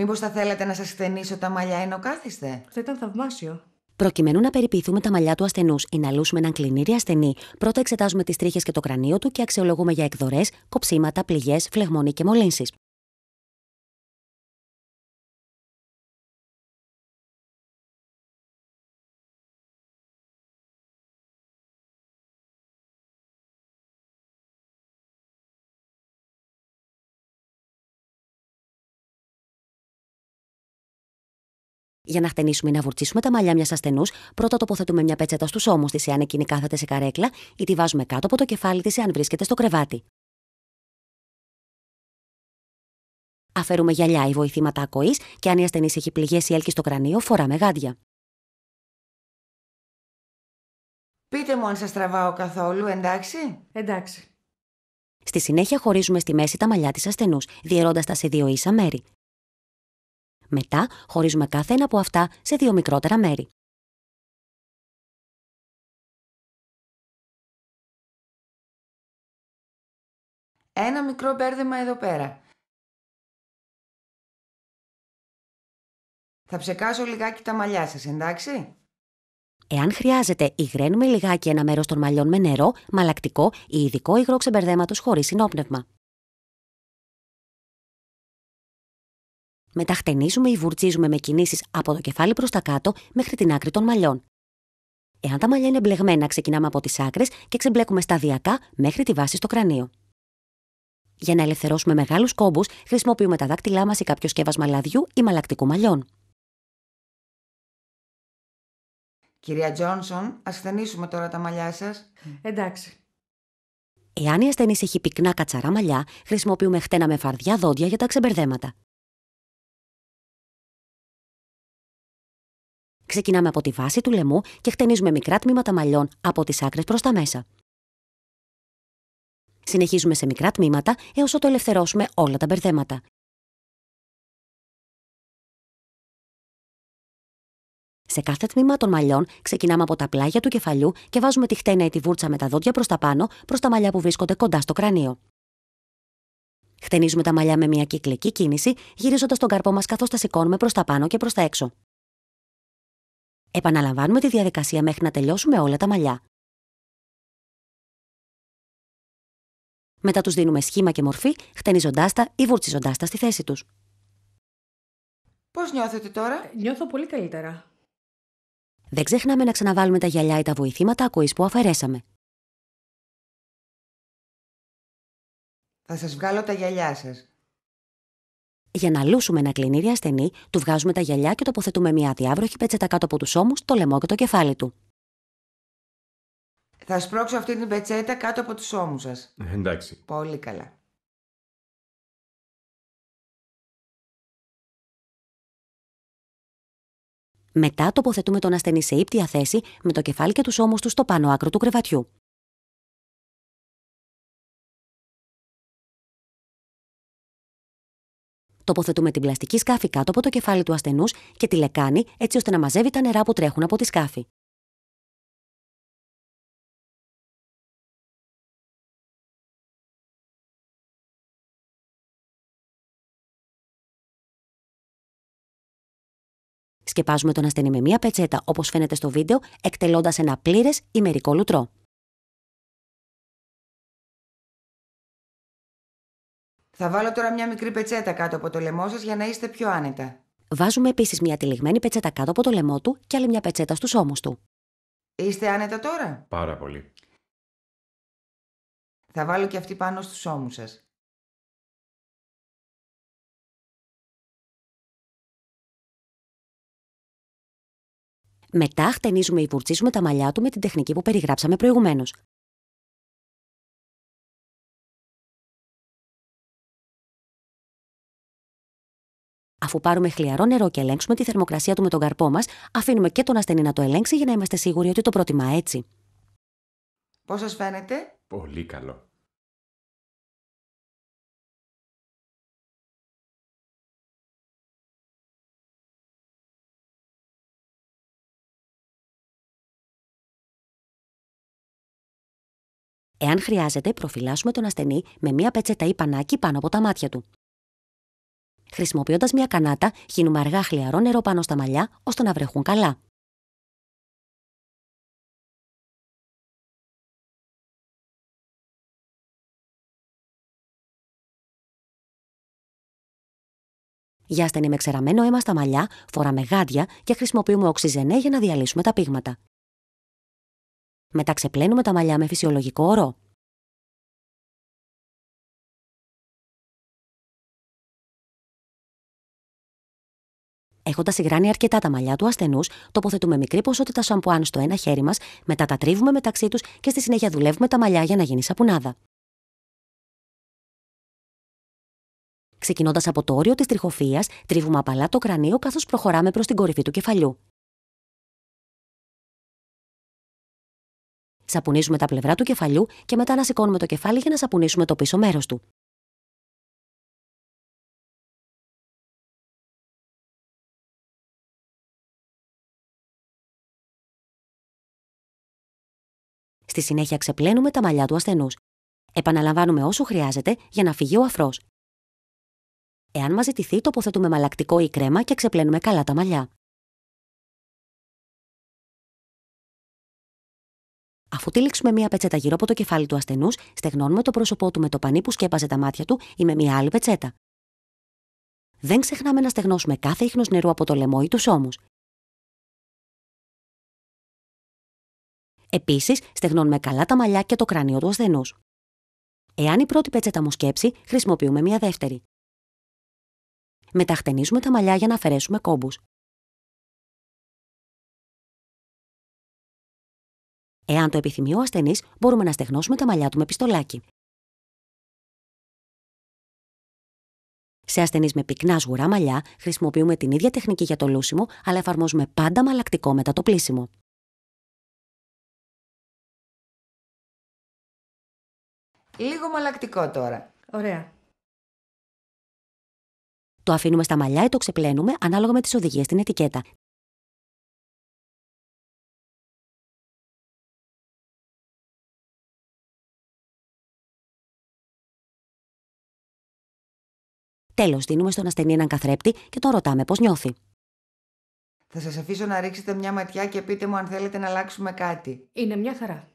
Μήπως θα θέλατε να σας στενίσω τα μαλλιά ενώ κάθεστε. Θα ήταν θαυμάσιο. Προκειμένου να περιποιηθούμε τα μαλλιά του ασθενούς ή να λούσουμε έναν κλινήρι ασθενή, πρώτα εξετάζουμε τις τρίχες και το κρανίο του και αξιολογούμε για εκδορές, κοψίματα, πληγές, φλεγμονή και μολύνσεις. Για να χτενίσουμε ή να βουρτσίσουμε τα μαλλιά μιας ασθενούς, πρώτα τοποθετούμε μια πετσέτα στους ώμους της εάν εκείνη κάθεται σε καρέκλα ή τη βάζουμε κάτω από το κεφάλι της εάν βρίσκεται στο κρεβάτι. Αφαιρούμε γυαλιά ή βοηθήματα ακοής και αν η ασθενής έχει πληγέ ή έλκη στο κρανίο, φοράμε γάντια. Πείτε μου αν σας τραβάω καθόλου, εντάξει. Εντάξει. Στη συνέχεια χωρίζουμε στη μέση τα μαλλιά της ασθενούς, διαιρώντας τα σε δύο ίσα μέρη. Μετά χωρίζουμε κάθε ένα από αυτά σε δύο μικρότερα μέρη. Ένα μικρό μπέρδεμα εδώ πέρα. Θα ψεκάσω λιγάκι τα μαλλιά σας, εντάξει? Εάν χρειάζεται, υγραίνουμε λιγάκι ένα μέρος των μαλλιών με νερό, μαλακτικό ή ειδικό υγρό ξεμπερδέματος χωρίς συνόπνευμα. Μετά χτενίζουμε ή βουρτσίζουμε με κινήσεις από το κεφάλι προς τα κάτω μέχρι την άκρη των μαλλιών. Εάν τα μαλλιά είναι μπλεγμένα, ξεκινάμε από τις άκρες και ξεμπλέκουμε σταδιακά μέχρι τη βάση στο κρανίο. Για να ελευθερώσουμε μεγάλους κόμπους, χρησιμοποιούμε τα δάκτυλά μας ή κάποιο σκεύασμα λαδιού ή μαλακτικού μαλλιών. Κυρία Τζόνσον, α χτενίσουμε τώρα τα μαλλιά σας. Εντάξει. Εάν η ασθενή έχει τζονσον ασθενησουμε τωρα κατσαρά μαλλιά, χρησιμοποιούμε χτένα με φαρδιά δόντια για τα ξεμπερδέματα. Ξεκινάμε από τη βάση του λαιμού και χτενίζουμε μικρά τμήματα μαλλιών από τις άκρες προς τα μέσα. Συνεχίζουμε σε μικρά τμήματα έως ότου ελευθερώσουμε όλα τα μπερδέματα. Σε κάθε τμήμα των μαλλιών ξεκινάμε από τα πλάγια του κεφαλιού και βάζουμε τη χτένα ή τη βούρτσα με τα δόντια προς τα πάνω, προς τα μαλλιά που βρίσκονται κοντά στο κρανίο. Χτενίζουμε τα μαλλιά με μια κυκλική κίνηση, γυρίζοντας τον καρπό μας καθώς τα σηκώνουμε προς τα πάνω και προς τα έξω. Επαναλαμβάνουμε τη διαδικασία μέχρι να τελειώσουμε όλα τα μαλλιά. Μετά τους δίνουμε σχήμα και μορφή, χτενίζοντάς τα ή βουρτσίζοντάς τα στη θέση τους. Πώς νιώθετε τώρα? Νιώθω πολύ καλύτερα. Δεν ξεχνάμε να ξαναβάλουμε τα γυαλιά ή τα βοηθήματα ακοής που αφαιρέσαμε. Θα σας βγάλω τα γυαλιά σας. Για να λούσουμε ένα κλινήρι ασθενή, του βγάζουμε τα γυαλιά και τοποθετούμε μια διάβροχη πετσέτα κάτω από τους ώμους, το λαιμό και το κεφάλι του. Θα σπρώξω αυτή την πετσέτα κάτω από τους ώμους σας. Ε, εντάξει. Πολύ καλά. Μετά τοποθετούμε τον ασθενή σε ύπτια θέση με το κεφάλι και τους ώμους του στο πάνω άκρο του κρεβατιού. Τοποθετούμε την πλαστική σκάφη κάτω από το κεφάλι του ασθενούς και τη λεκάνη έτσι ώστε να μαζεύει τα νερά που τρέχουν από τη σκάφη. Σκεπάζουμε τον ασθενή με μία πετσέτα, όπως φαίνεται στο βίντεο, εκτελώντας ένα πλήρες ημερικό λουτρό. Θα βάλω τώρα μια μικρή πετσέτα κάτω από το λαιμό σας για να είστε πιο άνετα. Βάζουμε επίσης μια τυλιγμένη πετσέτα κάτω από το λαιμό του και άλλη μια πετσέτα στους ώμους του. Είστε άνετα τώρα. Πάρα πολύ. Θα βάλω και αυτή πάνω στους ώμους σας. Μετά χτενίζουμε ή βουρτσίζουμε τα μαλλιά του με την τεχνική που περιγράψαμε προηγουμένως. Αφού πάρουμε χλιαρό νερό και ελέγξουμε τη θερμοκρασία του με τον καρπό μας, αφήνουμε και τον ασθενή να το ελέγξει για να είμαστε σίγουροι ότι το προτιμά έτσι. Πώς σας φαίνεται, Πολύ καλό. Εάν χρειάζεται, προφυλάσσουμε τον ασθενή με μία πετσέτα ή πανάκι πάνω από τα μάτια του. Χρησιμοποιώντας μια κανάτα, χύνουμε αργά χλιαρό νερό πάνω στα μαλλιά ώστε να βρέχουν καλά. Για ασθενή με ξεραμένο αίμα στα μαλλιά, φοράμε γάντια και χρησιμοποιούμε οξυζενέ για να διαλύσουμε τα πήγματα. Μετά ξεπλένουμε τα μαλλιά με φυσιολογικό ορό. Έχοντας υγράνει αρκετά τα μαλλιά του ασθενούς, τοποθετούμε μικρή ποσότητα σαμπουάν στο ένα χέρι μας, μετά τα τρίβουμε μεταξύ τους και στη συνέχεια δουλεύουμε τα μαλλιά για να γίνει σαπουνάδα. Ξεκινώντας από το όριο της τριχοφυλία, τρίβουμε απαλά το κρανίο καθώς προχωράμε προς την κορυφή του κεφαλιού. Σαπουνίζουμε τα πλευρά του κεφαλιού και μετά να σηκώνουμε το κεφάλι για να σαπουνίσουμε το πίσω μέρος του. Στη συνέχεια ξεπλένουμε τα μαλλιά του ασθενούς. Επαναλαμβάνουμε όσο χρειάζεται για να φύγει ο αφρός. Εάν μας ζητηθεί, τοποθετούμε μαλακτικό ή κρέμα και ξεπλένουμε καλά τα μαλλιά. Αφού τύλιξουμε μία πετσέτα γύρω από το κεφάλι του ασθενούς, στεγνώνουμε το πρόσωπό του με το πανί που σκέπαζε τα μάτια του ή με μία άλλη πετσέτα. Δεν ξεχνάμε να στεγνώσουμε κάθε ίχνος νερού από το λαιμό ή τους ώμους. Επίσης, στεγνώνουμε καλά τα μαλλιά και το κράνιο του ασθενούς. Εάν η πρώτη πετσέτα μου σκέψει, χρησιμοποιούμε μια δεύτερη. Μεταχτενίζουμε τα μαλλιά για να αφαιρέσουμε κόμπους. Εάν το επιθυμεί ο ασθενής, μπορούμε να στεγνώσουμε τα μαλλιά του με πιστολάκι. Σε ασθενείς με πυκνά σγουρά μαλλιά, χρησιμοποιούμε την ίδια τεχνική για το λούσιμο, αλλά εφαρμόζουμε πάντα μαλακτικό μετά το πλήσιμο. Λίγο μαλακτικό τώρα. Ωραία. Το αφήνουμε στα μαλλιά ή το ξεπλένουμε ανάλογα με τις οδηγίες στην ετικέτα. Τέλος, δίνουμε στον ασθενή έναν καθρέπτη και τον ρωτάμε πώς νιώθει. Θα σας αφήσω να ρίξετε μια ματιά και πείτε μου αν θέλετε να αλλάξουμε κάτι. Είναι μια χαρά.